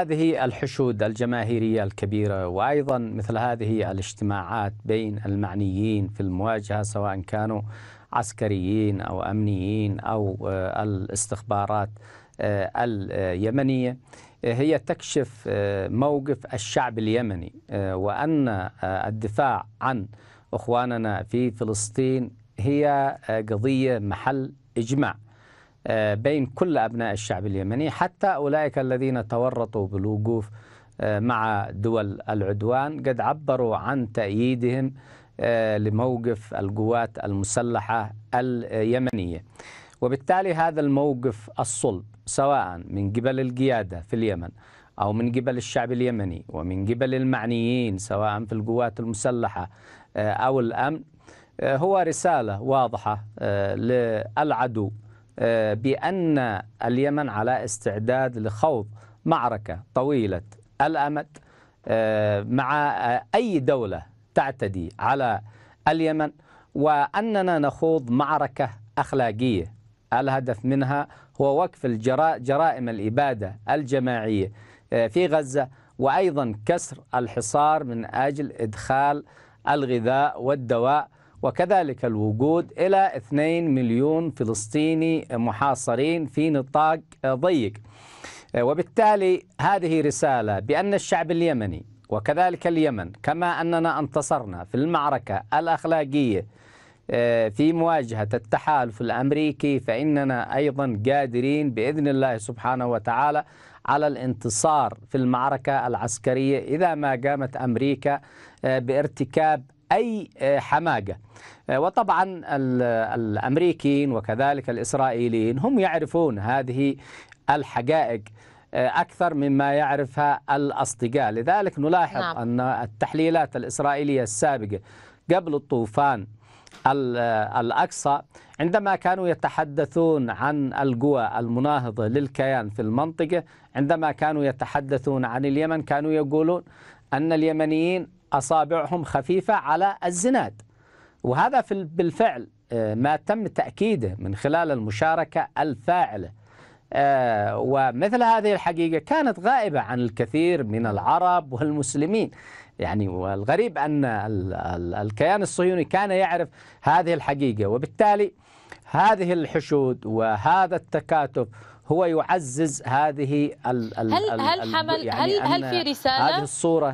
هذه الحشود الجماهيرية الكبيرة وأيضا مثل هذه الاجتماعات بين المعنيين في المواجهة سواء كانوا عسكريين أو أمنيين أو آه، الاستخبارات آه، اليمنية آه، هي تكشف موقف الشعب اليمني وأن الدفاع عن إخواننا في فلسطين هي قضية محل إجماع آه، بين كل أبناء الشعب اليمني حتى أولئك الذين تورطوا بالوقوف آه، مع دول العدوان قد عبروا عن تأييدهم آه، لموقف القوات المسلحة اليمنية وبالتالي هذا الموقف الصلب سواء من قبل القيادة في اليمن أو من قبل الشعب اليمني ومن قبل المعنيين سواء في القوات المسلحة أو الأمن هو رسالة واضحة للعدو آه، بأن اليمن على استعداد لخوض معركة طويلة الأمد آه، مع آه، أي دولة تعتدي على اليمن وأننا نخوض معركة أخلاقية الهدف منها هو وقف جرائم الإبادة الجماعية في غزة وأيضا كسر الحصار من أجل إدخال الغذاء والدواء وكذلك الوجود إلى 2 مليون فلسطيني محاصرين في نطاق ضيق آه، وبالتالي هذه رسالة بأن الشعب اليمني وكذلك اليمن كما أننا انتصرنا في المعركة الأخلاقية آه، في مواجهة التحالف الأمريكي فإننا أيضا قادرين بإذن الله سبحانه وتعالى على الانتصار في المعركة العسكرية إذا ما قامت أمريكا آه، بارتكاب أي آه، حماجة آه، وطبعا الأمريكيين وكذلك الإسرائيليين هم يعرفون هذه الحقائق آه، أكثر مما يعرفها الأصدقاء لذلك نلاحظ نعم. أن التحليلات الإسرائيلية السابقة قبل الطوفان الأقصى عندما كانوا يتحدثون عن القوى المناهضة للكيان في المنطقة عندما كانوا يتحدثون عن اليمن كانوا يقولون أن اليمنيين أصابعهم خفيفة على الزناد وهذا في بالفعل آه، ما تم تأكيده من خلال المشاركة الفاعلة آه، ومثل هذه الحقيقة كانت غائبة عن الكثير من العرب والمسلمين يعني والغريب أن الكيان الصهيوني كان يعرف هذه الحقيقة وبالتالي هذه الحشود وهذا التكاتف هو يعزز هذه ال هل هل حمل يعني هل هل في رساله هذه الصوره